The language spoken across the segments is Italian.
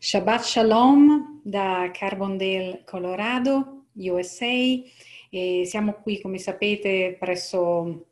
Shabbat Shalom da Carbondale, Colorado, USA. E siamo qui, come sapete, presso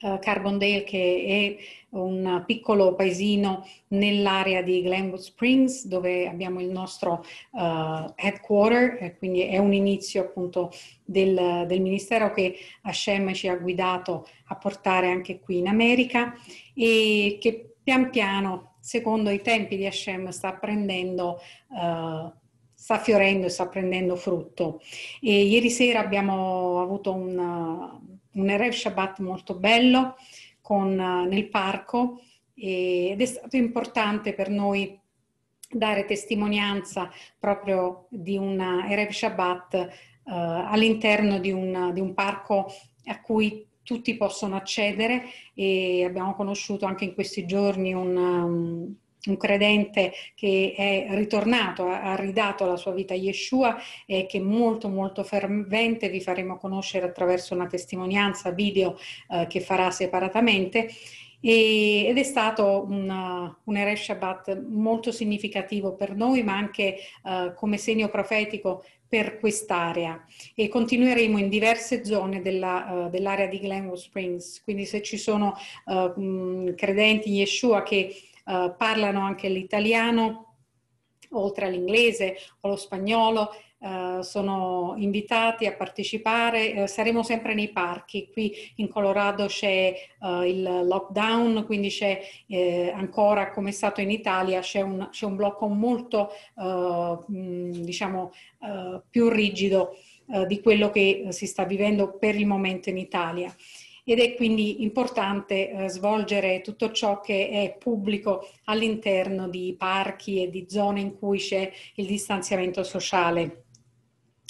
eh, Carbondale, che è un piccolo paesino nell'area di Glenwood Springs, dove abbiamo il nostro uh, headquarter, quindi è un inizio appunto del, del, ministero che Hashem ci ha guidato a portare anche qui in America e che pian piano secondo i tempi di Hashem sta prendendo eh, sta fiorendo e sta prendendo frutto. E ieri sera abbiamo avuto una, un Erev Shabbat molto bello con, nel parco e, ed è stato importante per noi dare testimonianza proprio di un Erev Shabbat eh, all'interno di un, di un parco a cui tutti possono accedere e abbiamo conosciuto anche in questi giorni un, um, un credente che è ritornato, ha ridato la sua vita a Yeshua e che è molto molto fervente, vi faremo conoscere attraverso una testimonianza video eh, che farà separatamente ed è stato una, un uh, Eresh Shabbat molto significativo per noi ma anche eh, come segno profetico per quest'area e continueremo in diverse zone della, uh, dell'area di Glenwood Springs, quindi se ci sono uh, credenti in Yeshua che uh, parlano anche l'italiano, oltre all'inglese o lo spagnolo, eh, sono invitati a partecipare, uh, saremo sempre nei parchi, qui in Colorado c'è uh, il lockdown, quindi c'è eh, ancora come è stato in Italia, c'è un, un, blocco molto mh, diciamo più rigido di quello che si sta vivendo per il momento in Italia ed è quindi importante eh, svolgere tutto ciò che è pubblico all'interno di parchi e di zone in cui c'è il distanziamento sociale.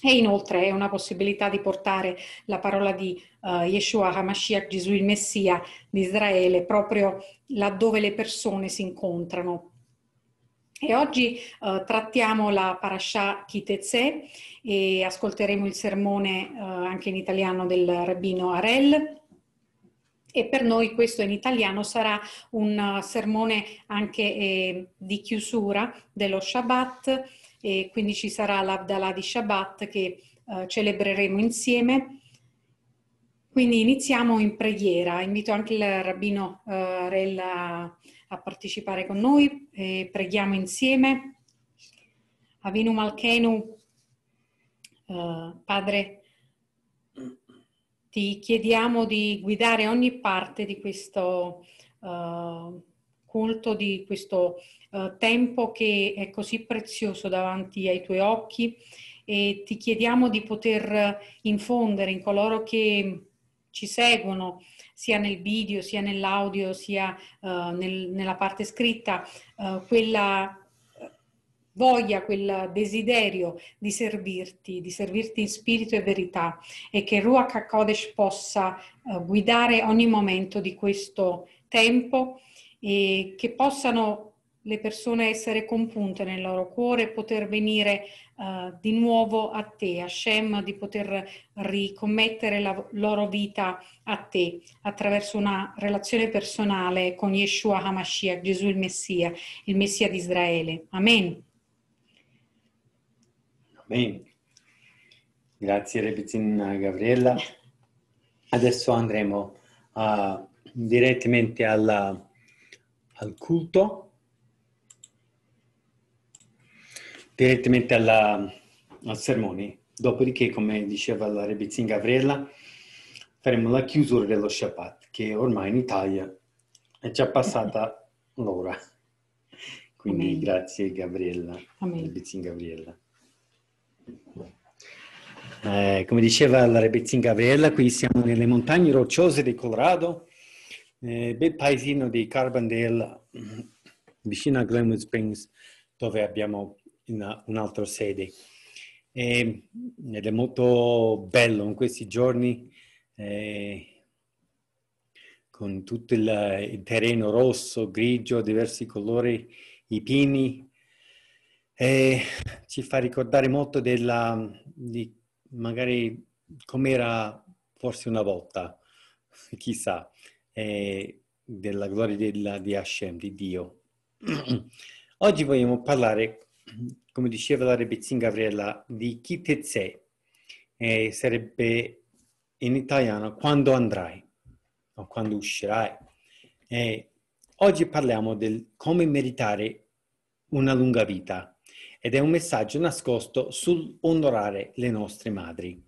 E inoltre è una possibilità di portare la parola di uh, Yeshua HaMashiach, Gesù il Messia di Israele, proprio laddove le persone si incontrano. E oggi uh, trattiamo la Parashah Kitezeh e ascolteremo il sermone uh, anche in italiano del rabbino Arel. E per noi questo in italiano sarà un sermone anche eh, di chiusura dello Shabbat e quindi ci sarà l'Avdalah di Shabbat che eh, celebreremo insieme. Quindi iniziamo in preghiera. Invito anche il rabbino eh, Rella a partecipare con noi. E preghiamo insieme. Avinu Malkenu, eh, Padre, ti chiediamo di guidare ogni parte di questo eh, culto, di questo eh, tempo che è così prezioso davanti ai tuoi occhi e ti chiediamo di poter infondere in coloro che ci seguono sia nel video, sia nell'audio, sia uh, nel, nella parte scritta, uh, quella voglia, quel desiderio di servirti, di servirti in spirito e verità e che Ruach HaKodesh possa guidare ogni momento di questo tempo e che possano le persone essere compunte nel loro cuore, poter venire uh, di nuovo a te, Hashem, di poter ricommettere la loro vita a te attraverso una relazione personale con Yeshua HaMashiach, Gesù il Messia, il Messia di Israele. Amen. Amen. Grazie Rebitin Gabriella. Adesso andremo uh, direttamente alla, al culto. direttamente alla, al sermone. Dopodiché, come diceva la Rebizin Gavrella, faremo la chiusura dello Shabbat, che ormai in Italia è già passata l'ora. Quindi Amen. grazie Gabriella, Rebezzin Gabriella. Eh, come diceva la Rebizin Gabriella, qui siamo nelle montagne rocciose del Colorado, eh, bel paesino di Carbondale, vicino a Glenwood Springs, dove abbiamo un'altra sede. E, ehm, ed è molto bello in questi giorni, eh, con tutto il, il, terreno rosso, grigio, diversi colori, i pini, eh, ci fa ricordare molto della, di magari com'era forse una volta, chissà, eh, della gloria della, di Hashem, di Dio. Oggi vogliamo parlare come diceva la Rebezzin Gabriella, di Kitezze, eh, sarebbe in italiano quando andrai o quando uscirai. Eh, oggi parliamo del come meritare una lunga vita ed è un messaggio nascosto sull'onorare le nostre madri.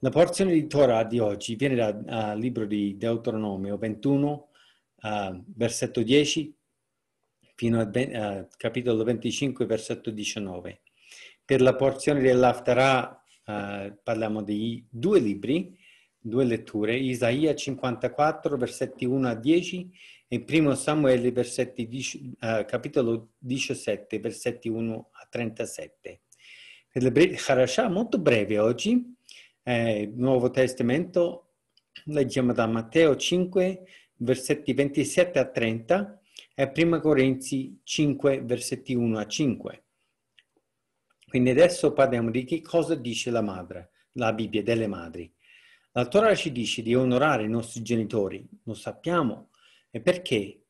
La porzione di Torah di oggi viene dal libro di Deuteronomio 21, uh, eh, versetto 10 fino al uh, capitolo 25, versetto 19. Per la porzione dell'Aftarà uh, eh, parliamo di due libri, due letture, Isaia 54, versetti 1 a 10 e 1 Samuele, versetti, uh, capitolo 17, versetti 1 a 37. Per le Harashah, molto breve oggi, eh, Nuovo Testamento, leggiamo da Matteo 5, versetti 27 a 30, è 1 Corinzi 5, versetti 1 a 5. Quindi adesso parliamo di che cosa dice la madre, la Bibbia delle madri. La Torah ci dice di onorare i nostri genitori, lo sappiamo. E perché?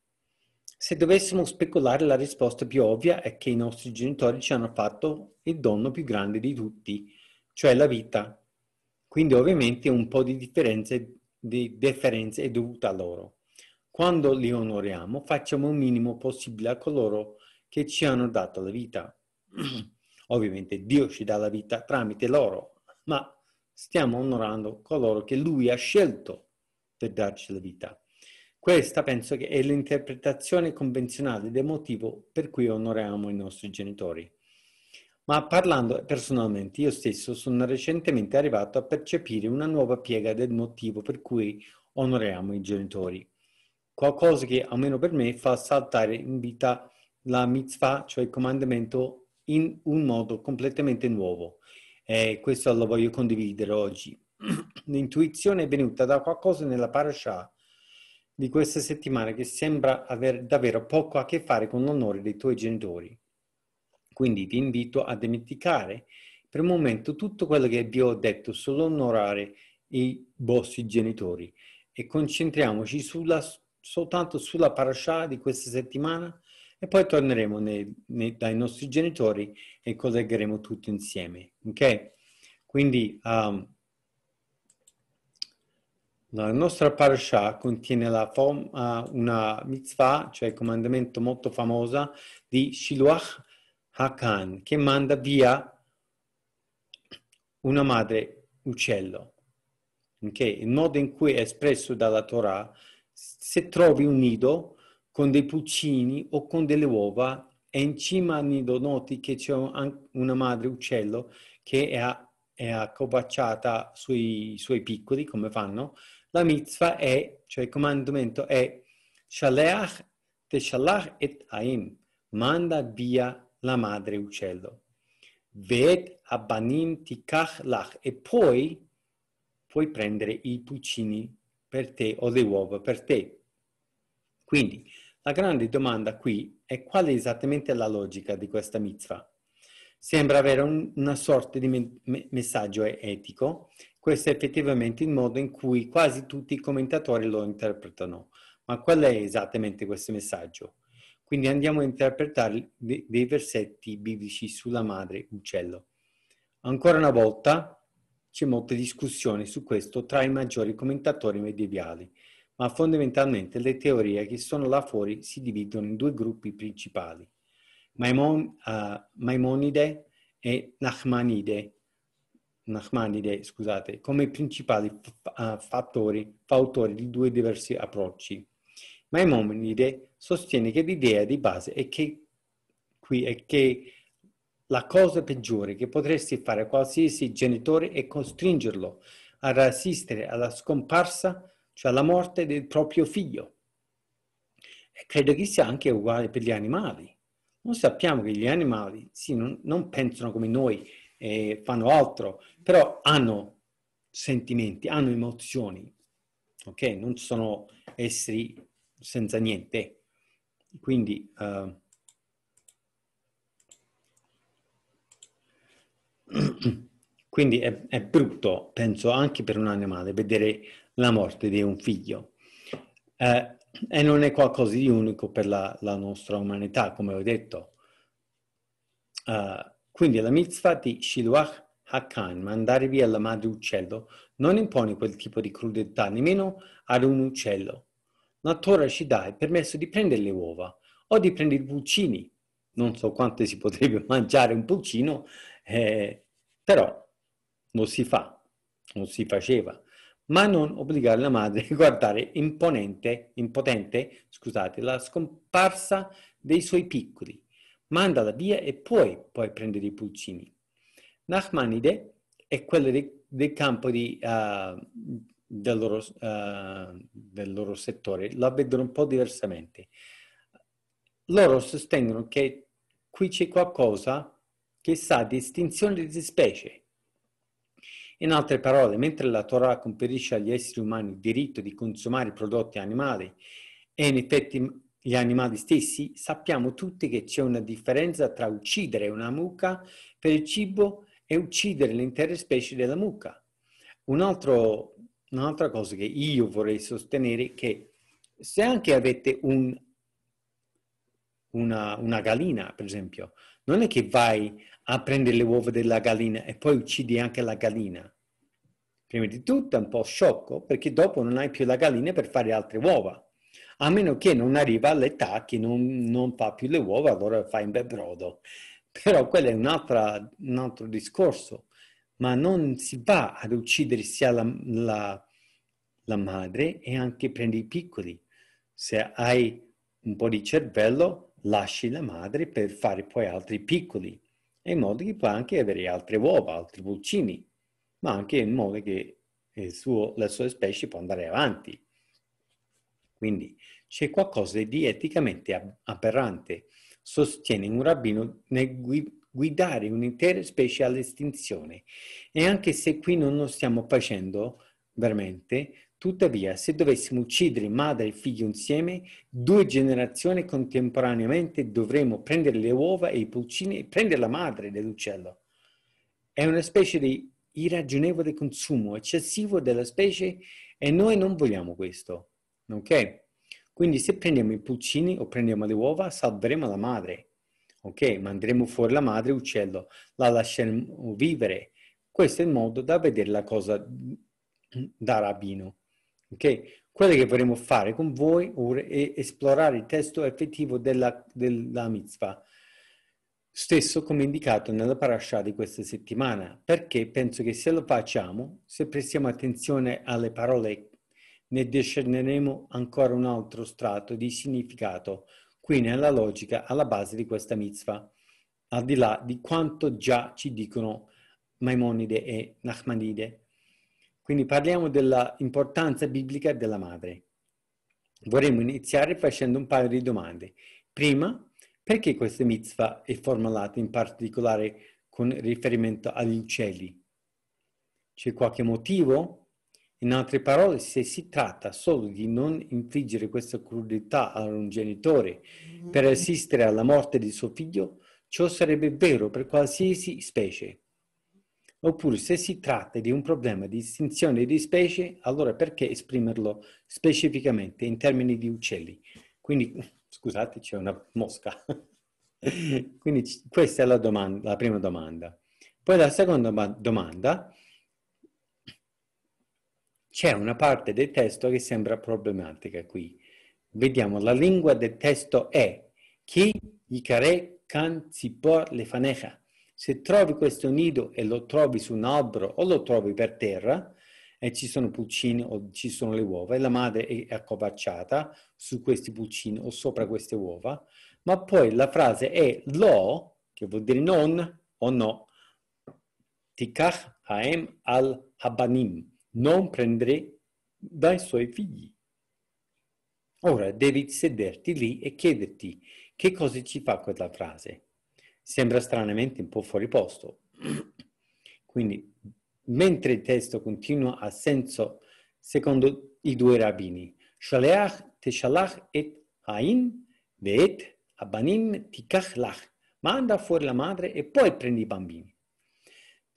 Se dovessimo speculare, la risposta più ovvia è che i nostri genitori ci hanno fatto il dono più grande di tutti, cioè la vita. Quindi ovviamente un po' di differenza di deferenza è dovuta a loro. Quando li onoriamo, facciamo il minimo possibile a coloro che ci hanno dato la vita. Ovviamente Dio ci dà la vita tramite loro, ma stiamo onorando coloro che Lui ha scelto per darci la vita. Questa penso che è l'interpretazione convenzionale del motivo per cui onoriamo i nostri genitori. Ma parlando personalmente, io stesso sono recentemente arrivato a percepire una nuova piega del motivo per cui onoriamo i genitori qualcosa che almeno per me fa saltare in vita la mitzvah, cioè il comandamento, in un modo completamente nuovo. E questo lo voglio condividere oggi. L'intuizione è venuta da qualcosa nella parasha di questa settimana che sembra aver davvero poco a che fare con l'onore dei tuoi genitori. Quindi ti invito a dimenticare per un momento tutto quello che vi ho detto sull'onorare i vostri genitori e concentriamoci sulla soltanto sulla parasha di questa settimana e poi torneremo nei, nei, dai nostri genitori e collegheremo tutto insieme. Ok? Quindi um, la nostra parasha contiene la form, uh, una mitzvah, cioè il comandamento molto famosa di Shiloh Hakan, che manda via una madre uccello. Okay? Il modo in cui è espresso dalla Torah se trovi un nido con dei pulcini o con delle uova e in cima al nido noti che c'è una madre uccello che è, è accovacciata sui suoi piccoli, come fanno, la mitzvah è, cioè il comandamento è Shaleach teshalach et haim, manda via la madre uccello. Vet abanim tikach lach, e poi puoi prendere i pulcini per te o le uova per te. Quindi la grande domanda qui è qual è esattamente la logica di questa mitzvah. Sembra avere un, una sorta di me messaggio etico, questo è effettivamente il modo in cui quasi tutti i commentatori lo interpretano, ma qual è esattamente questo messaggio? Quindi andiamo a interpretare dei versetti biblici sulla madre uccello. Ancora una volta, c'è molta discussione su questo tra i maggiori commentatori medievali, ma fondamentalmente le teorie che sono là fuori si dividono in due gruppi principali, Maimon, uh, Maimonide e Nachmanide, Nachmanide scusate, come principali uh, fattori, fautori di due diversi approcci. Maimonide sostiene che l'idea di base è che, qui è che la cosa peggiore che potresti fare a qualsiasi genitore è costringerlo ad assistere alla scomparsa, cioè alla morte del proprio figlio. E credo che sia anche uguale per gli animali. Non sappiamo che gli animali sì, non, non pensano come noi e fanno altro, però hanno sentimenti, hanno emozioni, ok? Non sono esseri senza niente. Quindi... Uh, Quindi è, è, brutto, penso, anche per un animale vedere la morte di un figlio. Eh, e non è qualcosa di unico per la, la nostra umanità, come ho detto. Uh, quindi la mitzvah di Shiluach Hakan, mandare via la madre uccello, non impone quel tipo di crudeltà nemmeno ad un uccello. La Torah ci dà il permesso di prendere le uova o di prendere i pulcini. Non so quante si potrebbe mangiare un pulcino, eh, però non si fa, non si faceva, ma non obbligare la madre a guardare imponente, impotente scusate, la scomparsa dei suoi piccoli. Mandala via e puoi prendere i pulcini. Nachmanide è quello de, del campo di, uh, del, loro, uh, del loro settore, la vedono un po' diversamente. Loro sostengono che qui c'è qualcosa che sa di estinzione di specie. In altre parole, mentre la Torah conferisce agli esseri umani il diritto di consumare i prodotti animali e in effetti gli animali stessi, sappiamo tutti che c'è una differenza tra uccidere una mucca per il cibo e uccidere l'intera specie della mucca. Un altro, un'altra cosa che io vorrei sostenere è che se anche avete un, una, una gallina, per esempio, non è che vai a prendere le uova della gallina e poi uccidi anche la gallina. Prima di tutto è un po' sciocco perché dopo non hai più la gallina per fare altre uova. A meno che non arriva all'età che non, non fa più le uova, allora fai un bel brodo. Però quello è un altro, un altro discorso. Ma non si va ad uccidere sia la, la, la madre e anche prendi i piccoli. Se hai un po' di cervello, lasci la madre per fare poi altri piccoli, in modo che può anche avere altre uova, altri pulcini, ma anche in modo che eh, suo, la sua specie può andare avanti. Quindi c'è qualcosa di eticamente aberrante, sostiene un rabbino nel guidare un'intera specie all'estinzione. E anche se qui non lo stiamo facendo veramente, Tuttavia, se dovessimo uccidere madre e figlio insieme, due generazioni contemporaneamente dovremmo prendere le uova e i pulcini e prendere la madre dell'uccello. È una specie di irragionevole consumo eccessivo della specie e noi non vogliamo questo. Ok? Quindi se prendiamo i pulcini o prendiamo le uova, salveremo la madre. Ok? Manderemo fuori la madre uccello, la lasceremo vivere. Questo è il modo da vedere la cosa da rabbino. Ok? Quello che vorremmo fare con voi è esplorare il testo effettivo della, della mitzvah, stesso come indicato nella parasha di questa settimana, perché penso che se lo facciamo, se prestiamo attenzione alle parole, ne discerneremo ancora un altro strato di significato, qui nella logica alla base di questa mitzvah, al di là di quanto già ci dicono Maimonide e Nachmanide quindi parliamo dell'importanza biblica della madre. Vorremmo iniziare facendo un paio di domande. Prima, perché questa mitzvah è formulata in particolare con riferimento agli uccelli? C'è qualche motivo? In altre parole, se si tratta solo di non infliggere questa crudeltà a un genitore per assistere mm-hmm. alla morte di suo figlio, ciò sarebbe vero per qualsiasi specie. Oppure se si tratta di un problema di estinzione di specie, allora perché esprimerlo specificamente in termini di uccelli? Quindi, scusate, c'è una mosca. Quindi questa è la, domanda, la prima domanda. Poi la seconda domanda, c'è una parte del testo che sembra problematica qui. Vediamo, la lingua del testo è chi, ikare, kan, sipor, lefanecha. Se trovi questo nido e lo trovi su un albero o lo trovi per terra e eh, ci sono pulcini o ci sono le uova e la madre è accovacciata su questi pulcini o sopra queste uova, ma poi la frase è lo, che vuol dire non o no, tikach haem al habanim, non prendere dai suoi figli. Ora devi sederti lì e chiederti che cosa ci fa quella frase sembra stranamente un po' fuori posto. Quindi, mentre il testo continua a senso secondo i due rabbini, Shaleach teshalach et hain veet abanin tikachlach, manda fuori la madre e poi prendi i bambini.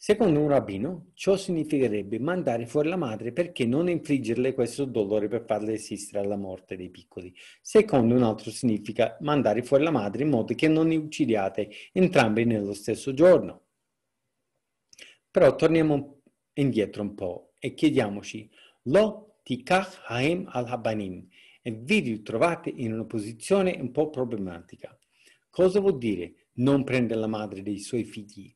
Secondo un rabbino, ciò significherebbe mandare fuori la madre perché non infliggerle questo dolore per farle esistere alla morte dei piccoli. Secondo un altro significa mandare fuori la madre in modo che non li uccidiate entrambi nello stesso giorno. Però torniamo indietro un po' e chiediamoci, lo tikach haem al-habanim, e vi ritrovate in una posizione un po' problematica. Cosa vuol dire non prendere la madre dei suoi figli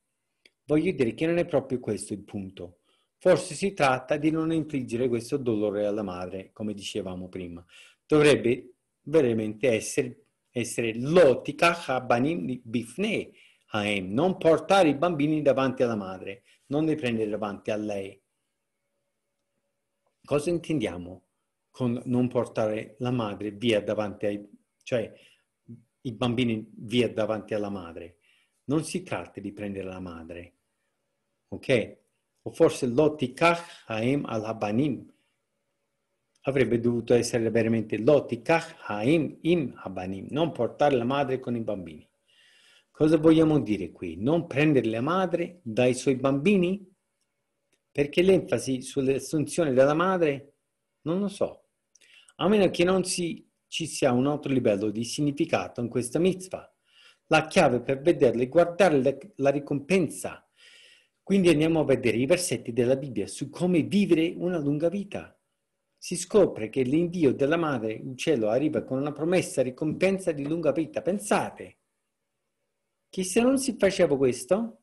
Voglio dire che non è proprio questo il punto. Forse si tratta di non infliggere questo dolore alla madre, come dicevamo prima. Dovrebbe veramente essere, essere l'otica habanim bifne haem, non portare i bambini davanti alla madre, non li prendere davanti a lei. Cosa intendiamo con non portare la madre via davanti ai... cioè i bambini via davanti alla madre? Non si tratta di prendere la madre, ok? O forse lo tikach haim al habanim. Avrebbe dovuto essere veramente lo tikach haim im habanim, non portare la madre con i bambini. Cosa vogliamo dire qui? Non prendere la madre dai suoi bambini? Perché l'enfasi sull'assunzione della madre? Non lo so. A meno che non si, ci sia un altro livello di significato in questa mitzvah. La chiave per vederla e guardare la, la ricompensa quindi andiamo a vedere i versetti della Bibbia su come vivere una lunga vita. Si scopre che l'invio della madre in cielo arriva con una promessa ricompensa di lunga vita. Pensate che se non si faceva questo,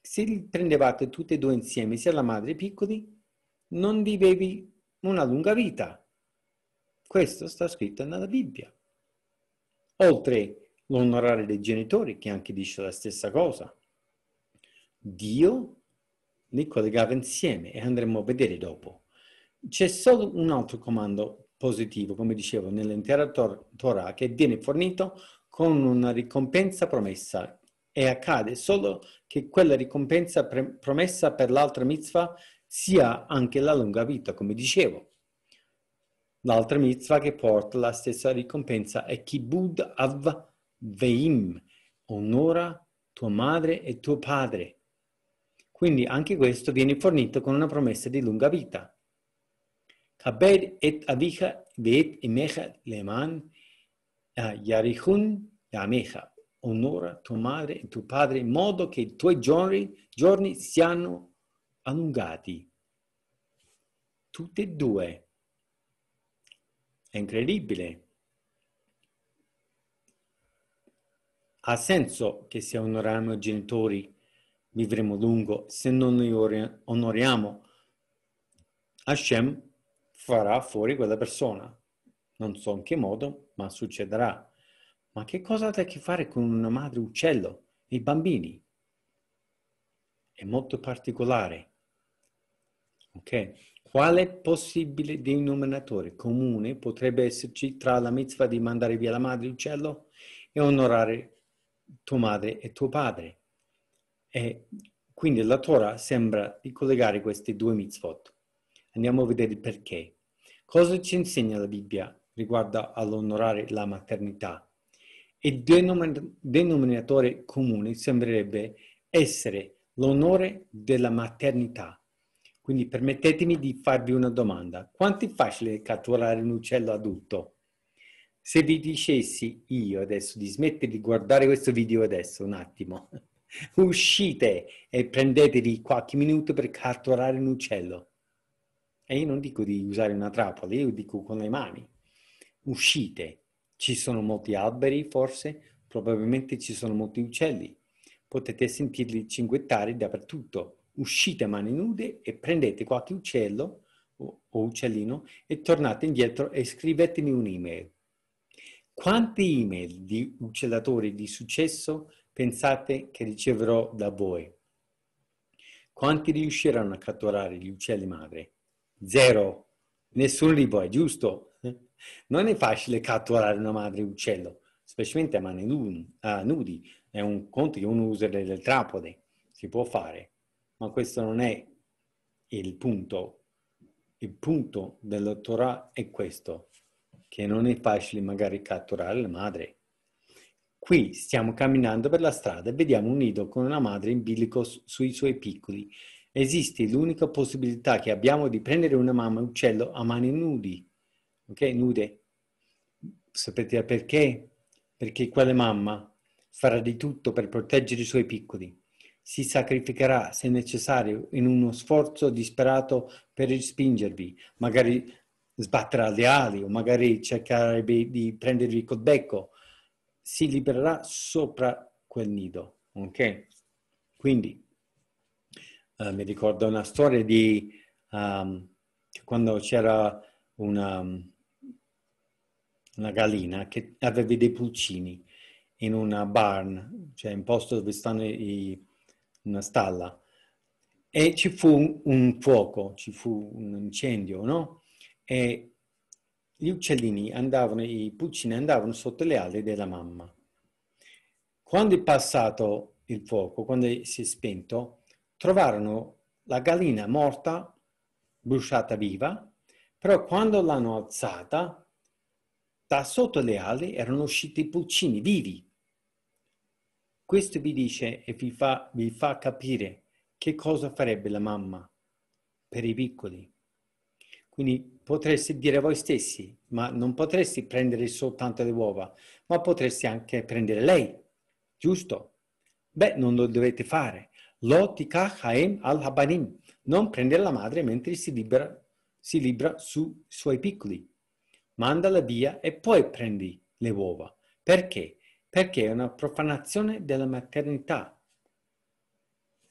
se li prendevate tutti e due insieme, sia la madre e i piccoli, non vivevi una lunga vita. Questo sta scritto nella Bibbia. Oltre l'onorare dei genitori, che anche dice la stessa cosa. Dio li collegava insieme e andremo a vedere dopo. C'è solo un altro comando positivo, come dicevo, nell'intera Torah, che viene fornito con una ricompensa promessa e accade solo che quella ricompensa pre- promessa per l'altra mitzvah sia anche la lunga vita, come dicevo. L'altra mitzvah che porta la stessa ricompensa è Kibud Av Veim, onora tua madre e tuo padre. Quindi anche questo viene fornito con una promessa di lunga vita. Kabed et avicha veet imecha leman yarichun yamecha. Onora tua madre e tuo padre in modo che i tuoi giorni, giorni siano allungati. Tutte e due. È incredibile. Ha senso che si onorano i genitori vivremo lungo. Se non noi onoriamo, Hashem farà fuori quella persona. Non so in che modo, ma succederà. Ma che cosa ha a che fare con una madre uccello? e I bambini. È molto particolare. Ok? Quale possibile denominatore comune potrebbe esserci tra la mitzvah di mandare via la madre uccello e onorare tua madre e tuo padre? E quindi la Torah sembra di collegare questi due mitzvot. Andiamo a vedere il perché. Cosa ci insegna la Bibbia riguardo all'onorare la maternità? Il denominatore comune sembrerebbe essere l'onore della maternità. Quindi permettetemi di farvi una domanda. Quanto è facile catturare un uccello adulto? Se vi dicessi io adesso di smettere di guardare questo video adesso, un attimo, uscite e prendetevi qualche minuto per catturare un uccello. E io non dico di usare una trappola, io dico con le mani. Uscite, ci sono molti alberi forse, probabilmente ci sono molti uccelli. Potete sentirli cinguettare dappertutto. Uscite a mani nude e prendete qualche uccello o, uccellino e tornate indietro e scrivetemi un'email. Quante email di uccellatori di successo pensate che riceverò da voi. Quanti riusciranno a catturare gli uccelli madre? Zero. Nessuno di voi, giusto? Non è facile catturare una madre uccello, specialmente a mani nudi. È un conto che uno usa delle trapode, si può fare, ma questo non è il punto. Il punto della Torah è questo, che non è facile magari catturare la madre, Qui stiamo camminando per la strada e vediamo un nido con una madre in bilico sui suoi piccoli. Esiste l'unica possibilità che abbiamo di prendere una mamma uccello a mani nudi, ok? Nude. Sapete perché? Perché quale mamma farà di tutto per proteggere i suoi piccoli. Si sacrificherà, se necessario, in uno sforzo disperato per respingervi. Magari sbatterà le ali o magari cercherà di prendervi col becco si libererà sopra quel nido. Ok? Quindi uh, mi ricordo una storia di um, quando c'era una, una gallina che aveva dei pulcini in una barn, cioè un posto dove stanno i, una stalla. E ci fu un, fuoco, ci fu un incendio, no? E gli uccellini andavano, i pulcini andavano sotto le ali della mamma. Quando è passato il fuoco, quando si è spento, trovarono la gallina morta, bruciata viva, però quando l'hanno alzata, da sotto le ali erano usciti i pulcini vivi. Questo vi dice e vi fa, vi fa capire che cosa farebbe la mamma per i piccoli. Quindi potresti dire voi stessi, ma non potresti prendere soltanto le uova, ma potresti anche prendere lei, giusto? Beh, non lo dovete fare. Lo tikach haem al-habanim. Non prendere la madre mentre si libera, si libera sui suoi piccoli. Mandala via e poi prendi le uova. Perché? Perché è una profanazione della maternità.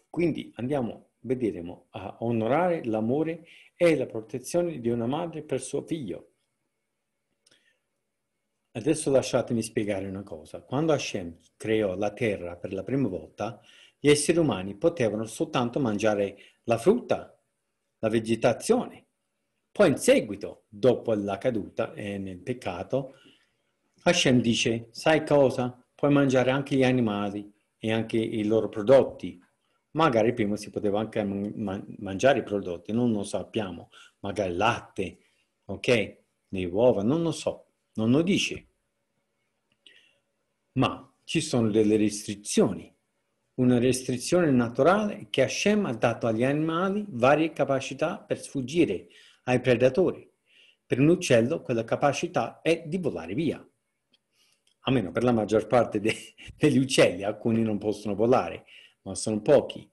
Quindi andiamo vedremo a onorare l'amore e la protezione di una madre per suo figlio. Adesso lasciatemi spiegare una cosa. Quando Hashem creò la terra per la prima volta, gli esseri umani potevano soltanto mangiare la frutta, la vegetazione. Poi in seguito, dopo la caduta e nel peccato, Hashem dice, sai cosa? Puoi mangiare anche gli animali e anche i loro prodotti, Magari prima si poteva anche mangiare i prodotti, non lo sappiamo, magari latte, ok? Le uova, non lo so, non lo dice. Ma ci sono delle restrizioni, una restrizione naturale che Hashem ha dato agli animali varie capacità per sfuggire ai predatori. Per un uccello quella capacità è di volare via almeno per la maggior parte de- degli uccelli, alcuni non possono volare, ma sono pochi.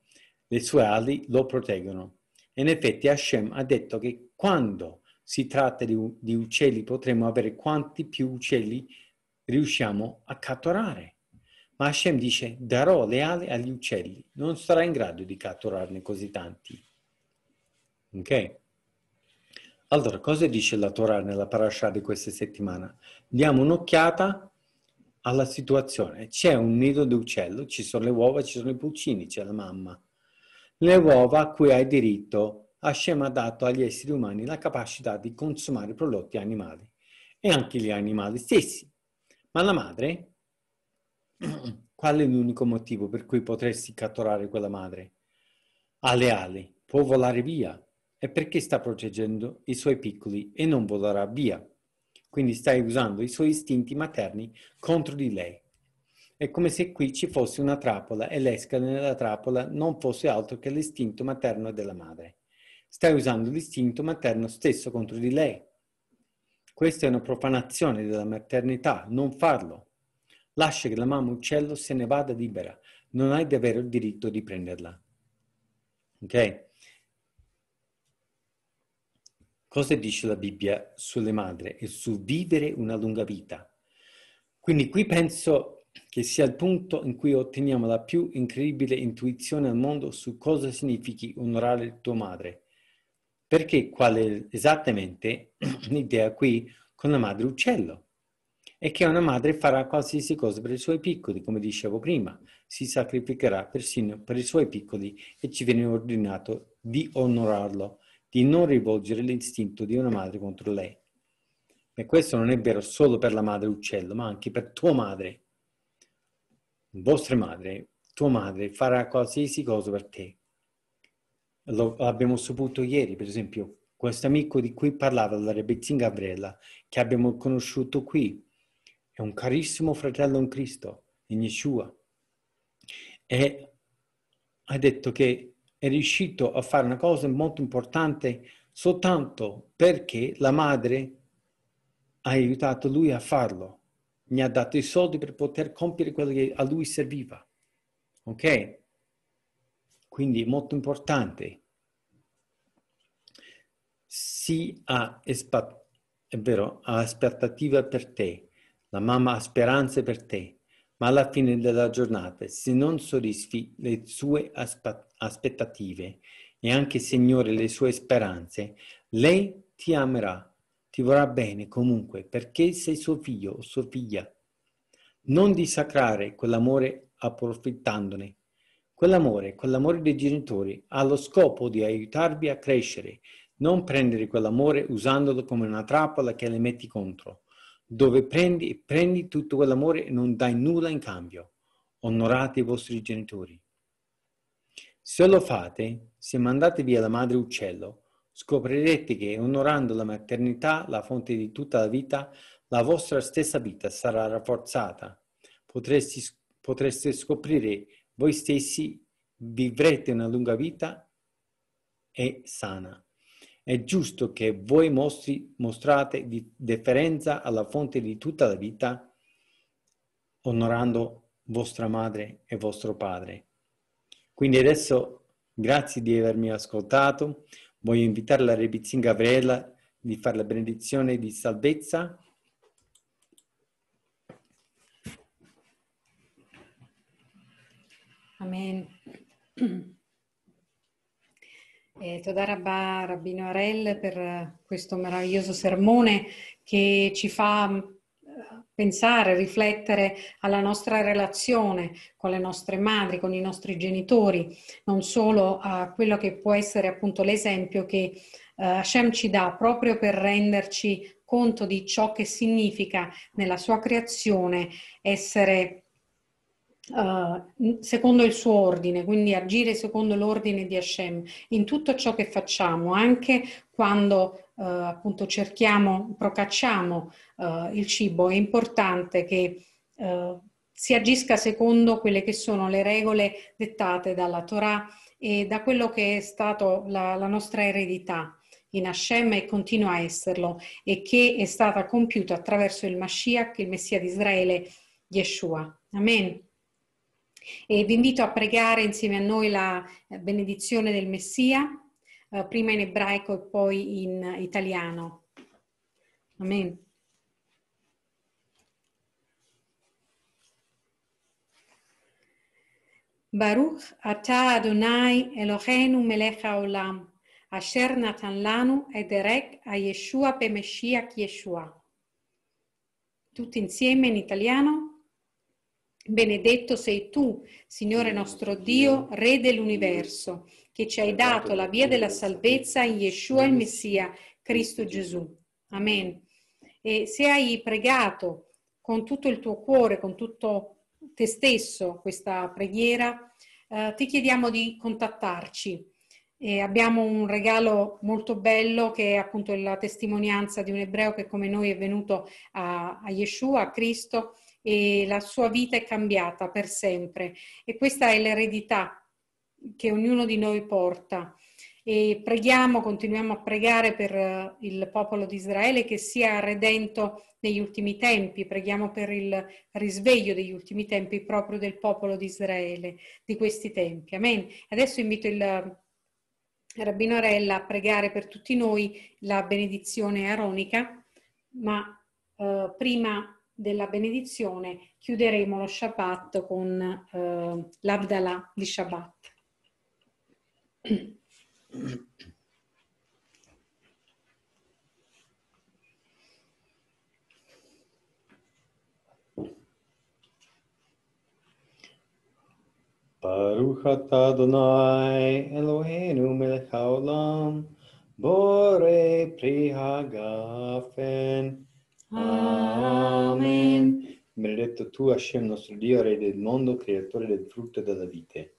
Le sue ali lo proteggono. In effetti Hashem ha detto che quando si tratta di, di uccelli potremo avere quanti più uccelli riusciamo a catturare. Ma Hashem dice darò le ali agli uccelli, non sarà in grado di catturarne così tanti. Ok? Allora, cosa dice la Torah nella parasha di questa settimana? Diamo un'occhiata alla situazione. C'è un nido di uccello, ci sono le uova, ci sono i pulcini, c'è la mamma. Le uova a cui hai diritto, Hashem ha dato agli esseri umani la capacità di consumare prodotti animali e anche gli animali stessi. Ma la madre? Qual è l'unico motivo per cui potresti catturare quella madre? Ha le ali, può volare via. E perché sta proteggendo i suoi piccoli e non volerà via? Quindi stai usando i suoi istinti materni contro di lei. È come se qui ci fosse una trappola e l'esca nella trappola non fosse altro che l'istinto materno della madre. Stai usando l'istinto materno stesso contro di lei. Questa è una profanazione della maternità, non farlo. Lascia che la mamma uccello se ne vada libera, non hai davvero il diritto di prenderla. Ok? Cosa dice la Bibbia sulle madri e su vivere una lunga vita? Quindi qui penso che sia il punto in cui otteniamo la più incredibile intuizione al mondo su cosa significhi onorare tua madre. Perché qual è esattamente l'idea qui con la madre uccello? È che una madre farà qualsiasi cosa per i suoi piccoli, come dicevo prima, si sacrificherà persino per i suoi piccoli e ci viene ordinato di onorarlo di non rivolgere l'istinto di una madre contro lei. E questo non è vero solo per la madre uccello, ma anche per tua madre. Vostra madre, tua madre farà qualsiasi cosa per te. Lo abbiamo saputo ieri, per esempio, questo amico di cui parlava, la Rebezzin Gabriella, che abbiamo conosciuto qui, è un carissimo fratello in Cristo, in Yeshua. E ha detto che è riuscito a fare una cosa molto importante soltanto perché la madre ha aiutato lui a farlo. Mi ha dato i soldi per poter compiere quello che a lui serviva. Ok? Quindi è molto importante. Si ha, è vero, ha aspettativa per te. La mamma ha speranze per te ma alla fine della giornata, se non soddisfi le sue aspettative e anche, Signore, le sue speranze, lei ti amerà, ti vorrà bene comunque, perché sei suo figlio o sua figlia. Non dissacrare quell'amore approfittandone. Quell'amore, quell'amore dei genitori, ha lo scopo di aiutarvi a crescere, non prendere quell'amore usandolo come una trappola che le metti contro dove prendi, prendi tutto quell'amore e non dai nulla in cambio. Onorate i vostri genitori. Se lo fate, se mandate via la madre uccello, scoprirete che onorando la maternità, la fonte di tutta la vita, la vostra stessa vita sarà rafforzata. Potresti, potreste scoprire voi stessi, vivrete una lunga vita e sana. È giusto che voi mostri, mostrate di deferenza alla fonte di tutta la vita, onorando vostra madre e vostro padre. Quindi adesso grazie di avermi ascoltato. Voglio invitare la Rebizin Gabriella di fare la benedizione di salvezza. Amen. Eh, Toda Rabba Rabbino Arel per eh, questo meraviglioso sermone che ci fa mm, pensare, riflettere alla nostra relazione con le nostre madri, con i nostri genitori, non solo a quello che può essere appunto l'esempio che eh, Hashem ci dà proprio per renderci conto di ciò che significa nella sua creazione essere uh, secondo il suo ordine, quindi agire secondo l'ordine di Hashem in tutto ciò che facciamo, anche quando uh, appunto cerchiamo, procacciamo uh, il cibo, è importante che si agisca secondo quelle che sono le regole dettate dalla Torah e da quello che è stato la, la nostra eredità in Hashem e continua a esserlo e che è stata compiuta attraverso il Mashiach, il Messia di Israele, Yeshua. Amen. E vi invito a pregare insieme a noi la eh, benedizione del Messia, eh, prima in ebraico e poi in eh, italiano. Amen. Baruch Ata Adonai Eloheinu Melech Haolam, Asher Natan Lanu Ederek a Yeshua Pemeshiach Yeshua. Tutti insieme in italiano. Benedetto sei tu, Signore nostro Dio, Re dell'universo, che ci hai dato la via della salvezza in Yeshua il Messia, Cristo Gesù. Amen. E se hai pregato con tutto il tuo cuore, con tutto te stesso questa preghiera, eh, ti chiediamo di contattarci. E abbiamo un regalo molto bello che è appunto la testimonianza di un ebreo che come noi è venuto a, a Yeshua, a Cristo, e la sua vita è cambiata per sempre e questa è l'eredità che ognuno di noi porta. E preghiamo, continuiamo a pregare per eh, il popolo di Israele che sia redento negli ultimi tempi, preghiamo per il risveglio degli ultimi tempi proprio del popolo di Israele, di questi tempi. Amen. Adesso invito il eh, rabbino Arella a pregare per tutti noi la benedizione aronica, ma eh, prima della benedizione chiuderemo lo Shabbat con eh, l'Abdallah di Shabbat. Baruch atah Adonai Eloheinu melech haolam, borei pri hagafen. Amen. Benedetto tu, Hashem, nostro Dio, Re del mondo, creatore del frutto e della vite.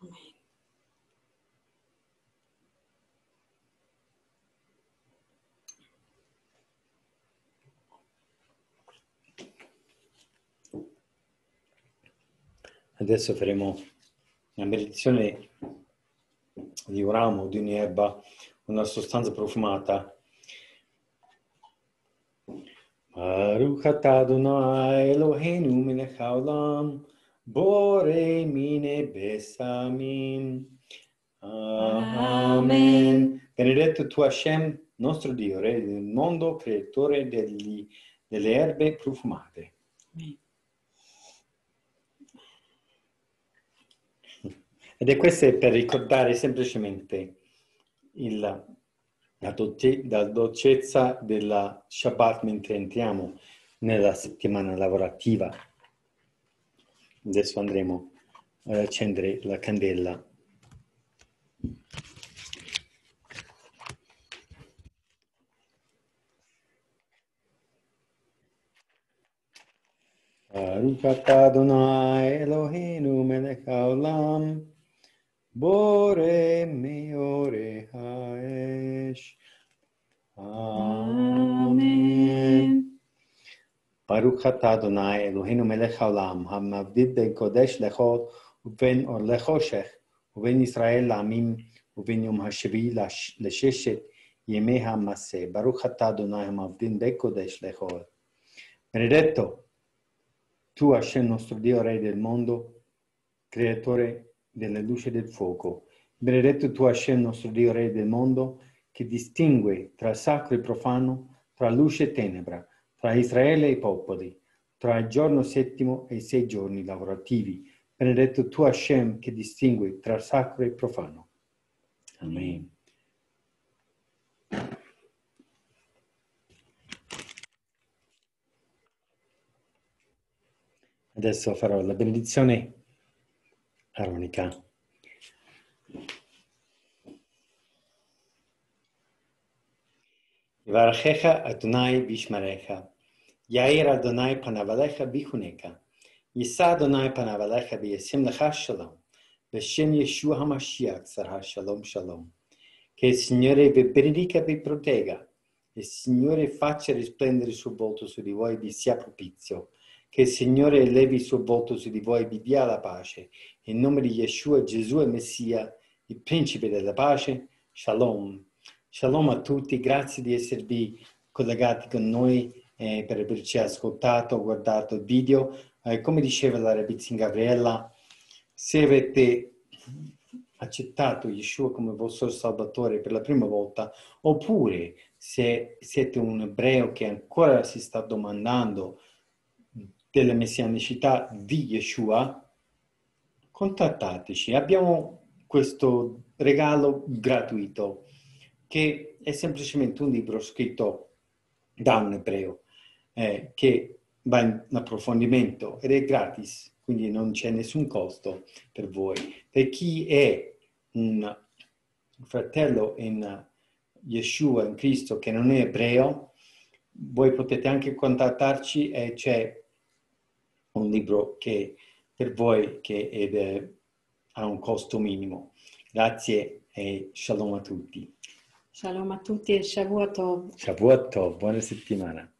Amen. Adesso faremo una benedizione di un ramo, di un'erba, una sostanza profumata Baruch atah Adonai Eloheinu melech haolam, bore mine besamim. Amen. Benedetto tu Hashem, nostro Dio, Re del mondo, creatore degli, delle erbe profumate. Ed è questo per ricordare semplicemente il la, dolce, la dolcezza della Shabbat mentre entriamo nella settimana lavorativa. Adesso andremo ad accendere la candela. Baruch atah Adonai Eloheinu melech haolam בורא מאורי האש. אמן. ברוך אתה אדוני אלוהינו מלך העולם, המבדיל בין קודש לחול ובין אור לחושך, ובין ישראל לעמים, ובין יום השביעי לששת ימי המעשה. ברוך אתה אדוני המבדיל בין קודש לחול. רדטו, תו אשר nostro אורי Re del mondo, della luce del fuoco. Benedetto tu Hashem, nostro Dio, Re del mondo, che distingue tra sacro e profano, tra luce e tenebra, tra Israele e i popoli, tra il giorno settimo e i sei giorni lavorativi. Benedetto tu Hashem, che distingue tra sacro e profano. Amen. Adesso farò la benedizione armonica Varchecha Adonai Bishmarecha. Yair Adonai Panavalecha Bichunecha. Yisa Adonai Panavalecha Biyasim Lecha Shalom. Beshem Yeshua HaMashiach sarà Shalom Shalom. Che il Signore vi benedica e vi protegga. Il Signore faccia risplendere il suo volto su di voi e vi sia propizio. Che il Signore elevi il suo volto su di voi e vi dia la pace. In nome di Yeshua, Gesù e Messia, il principe della pace, Shalom. Shalom a tutti, grazie di esservi collegati con noi eh, per averci ascoltato, guardato il video. Eh, come diceva la Rabbizin Gabriella, se avete accettato Yeshua come vostro Salvatore per la prima volta, oppure se siete un ebreo che ancora si sta domandando della messianicità di Yeshua, contattateci. Abbiamo questo regalo gratuito che è semplicemente un libro scritto da un ebreo eh, che va in approfondimento ed è gratis, quindi non c'è nessun costo per voi. Per chi è un fratello in Yeshua, in Cristo, che non è ebreo, voi potete anche contattarci e c'è un libro che per voi che è, è, ha un costo minimo. Grazie e shalom a tutti. Shalom a tutti e Shavuot Tov. Shavuot Tov, buona settimana.